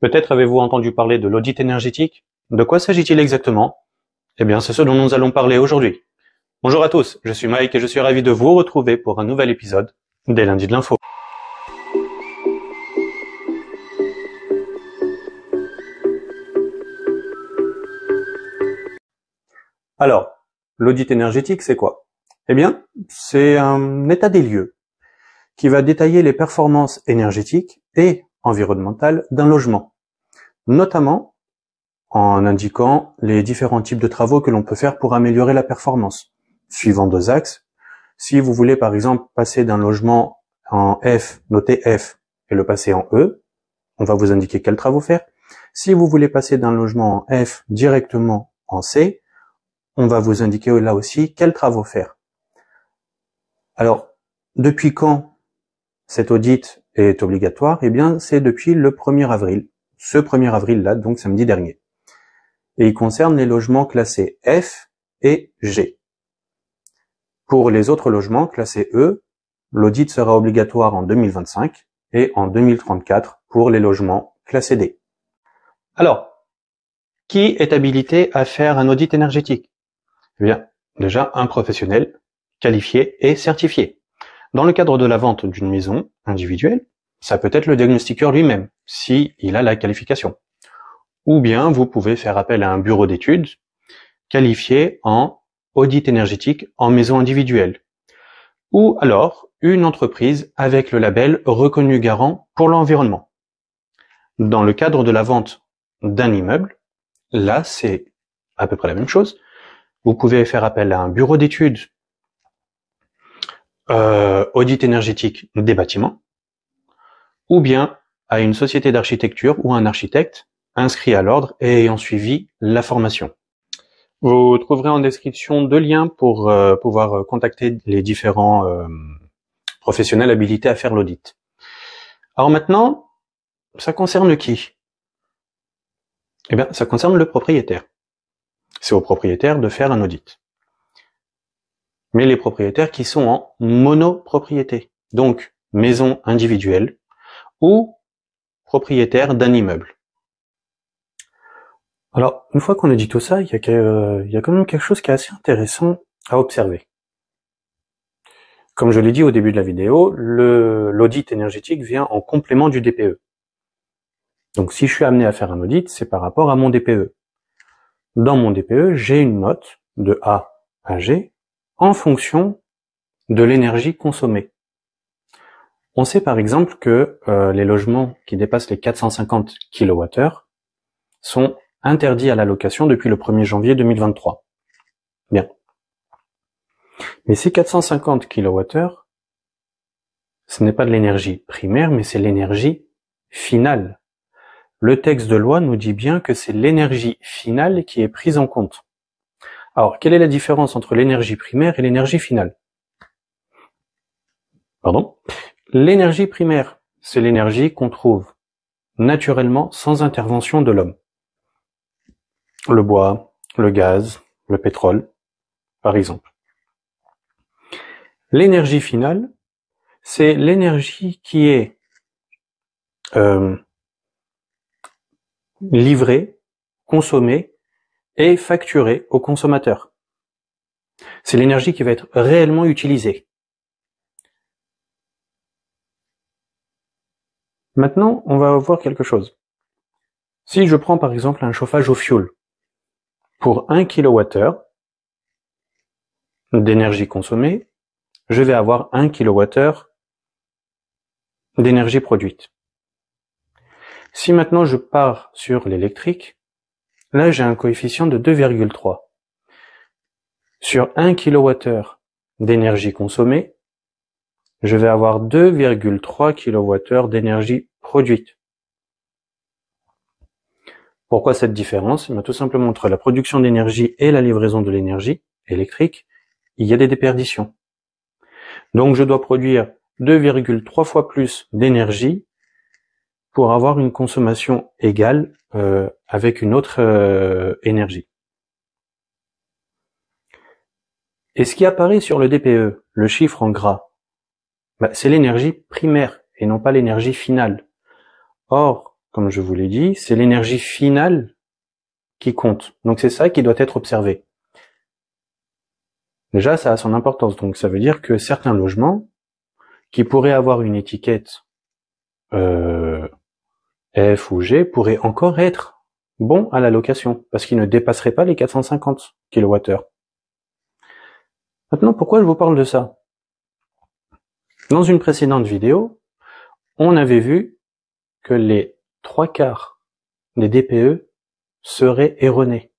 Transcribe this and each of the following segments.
Peut-être avez-vous entendu parler de l'audit énergétique De quoi s'agit-il exactement Eh bien, c'est ce dont nous allons parler aujourd'hui. Bonjour à tous, je suis Mike et je suis ravi de vous retrouver pour un nouvel épisode des lundis de l'info. Alors, l'audit énergétique, c'est quoi Eh bien, c'est un état des lieux qui va détailler les performances énergétiques et environnementale d'un logement, notamment en indiquant les différents types de travaux que l'on peut faire pour améliorer la performance, suivant deux axes. Si vous voulez par exemple passer d'un logement en F, noté F, et le passer en E, on va vous indiquer quels travaux faire. Si vous voulez passer d'un logement en F directement en C, on va vous indiquer là aussi quels travaux faire. Alors, depuis quand cet audit est obligatoire, eh bien, c'est depuis le 1er avril, ce 1er avril-là, donc samedi dernier. Et il concerne les logements classés F et G. Pour les autres logements classés E, l'audit sera obligatoire en 2025 et en 2034 pour les logements classés D. Alors, qui est habilité à faire un audit énergétique Eh bien, déjà un professionnel qualifié et certifié. Dans le cadre de la vente d'une maison individuelle, ça peut être le diagnostiqueur lui-même, s'il a la qualification. Ou bien vous pouvez faire appel à un bureau d'études qualifié en audit énergétique en maison individuelle. Ou alors une entreprise avec le label reconnu garant pour l'environnement. Dans le cadre de la vente d'un immeuble, là c'est à peu près la même chose. Vous pouvez faire appel à un bureau d'études euh, audit énergétique des bâtiments, ou bien à une société d'architecture ou un architecte inscrit à l'ordre et ayant suivi la formation. Vous trouverez en description deux liens pour euh, pouvoir contacter les différents euh, professionnels habilités à faire l'audit. Alors maintenant, ça concerne qui Eh bien, ça concerne le propriétaire. C'est au propriétaire de faire un audit mais les propriétaires qui sont en monopropriété, donc maison individuelle ou propriétaire d'un immeuble. Alors, une fois qu'on a dit tout ça, il y, a, quand même quelque chose qui est assez intéressant à observer. Comme je l'ai dit au début de la vidéo, l'audit énergétique vient en complément du DPE. Donc si je suis amené à faire un audit, c'est par rapport à mon DPE. Dans mon DPE, j'ai une note de A à G en fonction de l'énergie consommée. On sait par exemple que euh, les logements qui dépassent les 450 kWh sont interdits à la location depuis le 1er janvier 2023. Bien. Mais ces 450 kWh, ce n'est pas de l'énergie primaire, mais c'est l'énergie finale. Le texte de loi nous dit bien que c'est l'énergie finale qui est prise en compte. Alors, quelle est la différence entre l'énergie primaire et l'énergie finale Pardon L'énergie primaire, c'est l'énergie qu'on trouve naturellement sans intervention de l'homme. Le bois, le gaz, le pétrole, par exemple. L'énergie finale, c'est l'énergie qui est euh, livrée, consommée est facturée au consommateur. C'est l'énergie qui va être réellement utilisée. Maintenant, on va voir quelque chose. Si je prends par exemple un chauffage au fioul, pour 1 kWh d'énergie consommée, je vais avoir 1 kWh d'énergie produite. Si maintenant je pars sur l'électrique, Là, j'ai un coefficient de 2,3. Sur 1 kWh d'énergie consommée, je vais avoir 2,3 kWh d'énergie produite. Pourquoi cette différence eh Tout simplement entre la production d'énergie et la livraison de l'énergie électrique, il y a des déperditions. Donc je dois produire 2,3 fois plus d'énergie pour avoir une consommation égale euh, avec une autre euh, énergie. Et ce qui apparaît sur le DPE, le chiffre en gras, bah, c'est l'énergie primaire et non pas l'énergie finale. Or, comme je vous l'ai dit, c'est l'énergie finale qui compte. Donc c'est ça qui doit être observé. Déjà, ça a son importance. Donc ça veut dire que certains logements qui pourraient avoir une étiquette euh, F ou G pourrait encore être bon à la location, parce qu'il ne dépasserait pas les 450 kWh. Maintenant, pourquoi je vous parle de ça Dans une précédente vidéo, on avait vu que les trois quarts des DPE seraient erronés.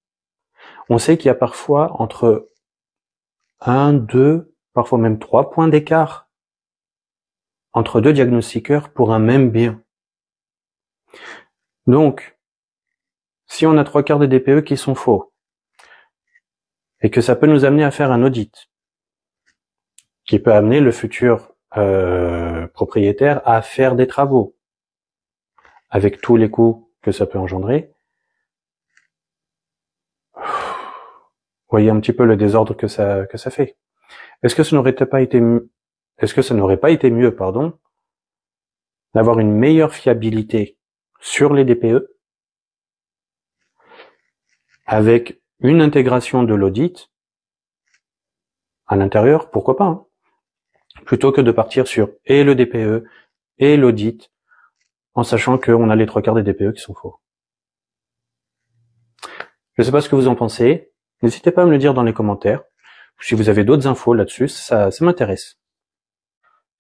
On sait qu'il y a parfois entre 1, 2, parfois même trois points d'écart entre deux diagnostiqueurs pour un même bien. Donc, si on a trois quarts des DPE qui sont faux, et que ça peut nous amener à faire un audit, qui peut amener le futur euh, propriétaire à faire des travaux, avec tous les coûts que ça peut engendrer. Voyez un petit peu le désordre que ça que ça fait. Est-ce que ça n'aurait pas été est-ce que ça n'aurait pas été mieux, pardon, d'avoir une meilleure fiabilité sur les DPE avec une intégration de l'audit à l'intérieur, pourquoi pas, hein, plutôt que de partir sur et le DPE et l'audit en sachant qu'on a les trois quarts des DPE qui sont faux. Je ne sais pas ce que vous en pensez. N'hésitez pas à me le dire dans les commentaires. Si vous avez d'autres infos là-dessus, ça, ça m'intéresse.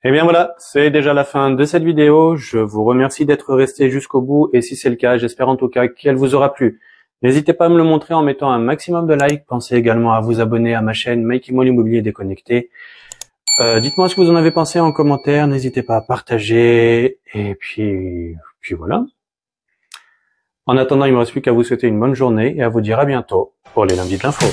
Et eh bien voilà, c'est déjà la fin de cette vidéo. Je vous remercie d'être resté jusqu'au bout et si c'est le cas, j'espère en tout cas qu'elle vous aura plu. N'hésitez pas à me le montrer en mettant un maximum de likes. Pensez également à vous abonner à ma chaîne Make Money Immobilier Déconnecté. Euh, Dites-moi ce que vous en avez pensé en commentaire. N'hésitez pas à partager. Et puis, puis voilà. En attendant, il ne me reste plus qu'à vous souhaiter une bonne journée et à vous dire à bientôt pour les lundis de l'info.